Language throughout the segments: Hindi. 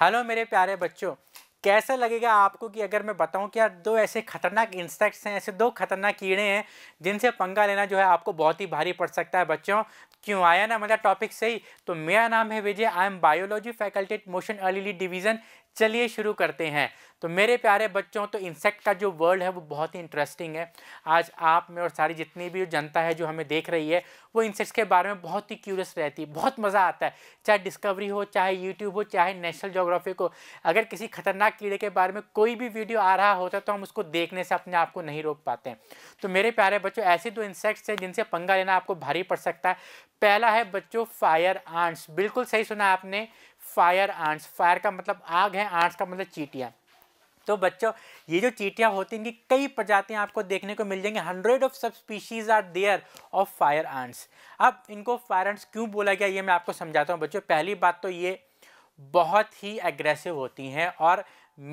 हेलो मेरे प्यारे बच्चों कैसा लगेगा आपको कि अगर मैं बताऊं कि यार दो ऐसे खतरनाक इंसेक्ट्स हैं ऐसे दो खतरनाक कीड़े हैं जिनसे पंगा लेना जो है आपको बहुत ही भारी पड़ सकता है बच्चों क्यों आया ना मतलब टॉपिक सही तो मेरा नाम है Vijay I am biology faculty motion early division चलिए शुरू करते हैं तो मेरे प्यारे बच्चों तो इंसेक्ट का जो वर्ल्ड है वो बहुत ही इंटरेस्टिंग है आज आप में और सारी जितनी भी जनता है जो हमें देख रही है वो इंसेक्ट्स के बारे में बहुत ही क्यूरियस रहती है बहुत मज़ा आता है चाहे डिस्कवरी हो चाहे यूट्यूब हो चाहे नेशनल जोग्राफिक हो अगर किसी खतरनाक कीड़े के बारे में कोई भी वीडियो आ रहा होता तो हम उसको देखने से अपने आप को नहीं रोक पाते तो मेरे प्यारे बच्चों ऐसे दो इंसेक्ट्स हैं जिनसे पंगा लेना आपको भारी पड़ सकता है पहला है बच्चों फायर आंट्स बिल्कुल सही सुना आपने फायर आंट्स फायर का मतलब आग है आंट्स का मतलब चीटियाँ तो बच्चों ये जो चीटियाँ होती हैं इनकी कई प्रजातियाँ आपको देखने को मिल जाएंगी hundred of subspecies are there of fire ants अब इनको फायर आंट्स क्यों बोला गया ये मैं आपको समझाता हूँ बच्चों पहली बात तो ये बहुत ही एग्रेसिव होती हैं और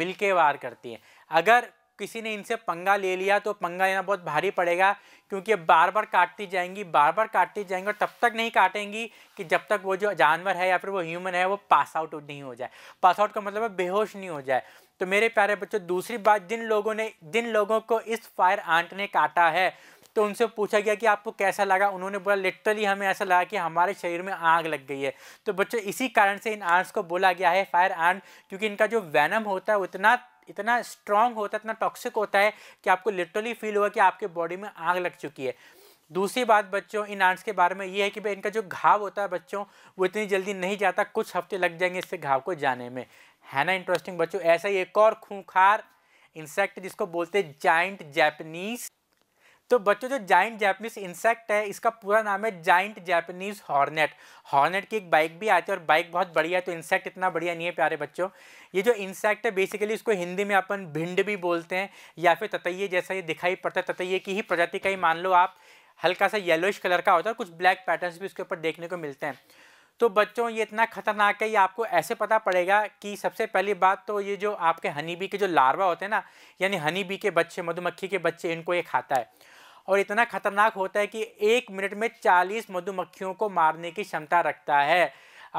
मिलके वार करती हैं अगर किसी ने इनसे पंगा ले लिया तो पंगा लेना बहुत भारी पड़ेगा क्योंकि अब बार बार काटती जाएंगी बार बार काटती जाएंगी और तब तक नहीं काटेंगी कि जब तक वो जो जानवर है या फिर वो ह्यूमन है वो पास आउट नहीं हो जाए पास आउट का मतलब है बेहोश नहीं हो जाए तो मेरे प्यारे बच्चों दूसरी बात जिन लोगों ने जिन लोगों को इस फायर आंट ने काटा है तो उनसे पूछा गया कि आपको कैसा लगा उन्होंने बोला लिटरली हमें ऐसा लगा कि हमारे शरीर में आग लग गई है तो बच्चों इसी कारण से इन आंट्स को बोला गया है फायर आंट क्योंकि इनका जो वैनम होता है उतना इतना स्ट्रांग होता है इतना टॉक्सिक होता है कि आपको लिटरली फील हुआ कि आपके बॉडी में आग लग चुकी है दूसरी बात बच्चों इन आंट्स के बारे में ये है कि भाई इनका जो घाव होता है बच्चों वो इतनी जल्दी नहीं जाता कुछ हफ्ते लग जाएंगे इससे घाव को जाने में है ना इंटरेस्टिंग बच्चों ऐसा ही एक और खूंखार इंसेक्ट जिसको बोलते हैं जाइंट जैपनीज तो बच्चों जो जाइंट जैपनीज इंसेक्ट है इसका पूरा नाम है जाइंट जैपनीज हॉर्नेट हॉर्नेट की एक बाइक भी आती है और बाइक बहुत बढ़िया है तो इंसेक्ट इतना बढ़िया नहीं है प्यारे बच्चों ये जो इंसेक्ट है बेसिकली इसको हिंदी में अपन भिंड भी बोलते हैं या फिर ततैये जैसा ये दिखाई पड़ता है ततैये की ही प्रजाति का ही मान लो आप हल्का सा येलोइश कलर का होता है कुछ ब्लैक पैटर्न भी उसके ऊपर देखने को मिलते हैं तो बच्चों ये इतना खतरनाक है ये आपको ऐसे पता पड़ेगा कि सबसे पहली बात तो ये जो आपके हनी बी के जो लार्वा होते हैं ना यानी हनी बी के बच्चे मधुमक्खी के बच्चे इनको ये खाता है और इतना खतरनाक होता है कि एक मिनट में चालीस मधुमक्खियों को मारने की क्षमता रखता है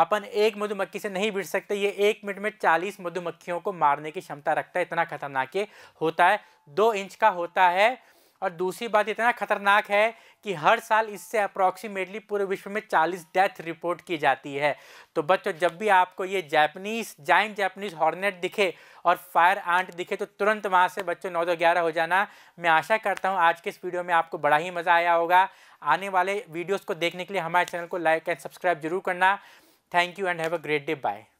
अपन एक मधुमक्खी से नहीं भिड़ सकते ये एक मिनट में चालीस मधुमक्खियों को मारने की क्षमता रखता है इतना खतरनाक ये होता है दो इंच का होता है और दूसरी बात इतना खतरनाक है कि हर साल इससे अप्रॉक्सीमेटली पूरे विश्व में 40 डेथ रिपोर्ट की जाती है तो बच्चों जब भी आपको ये जैपनीज जाइंट जैपनीज हॉर्नेट दिखे और फायर आंट दिखे तो तुरंत वहाँ से बच्चों नौ दो ग्यारह हो जाना मैं आशा करता हूँ आज के इस वीडियो में आपको बड़ा ही मज़ा आया होगा आने वाले वीडियोज़ को देखने के लिए हमारे चैनल को लाइक एंड सब्सक्राइब जरूर करना thank you and have a great day bye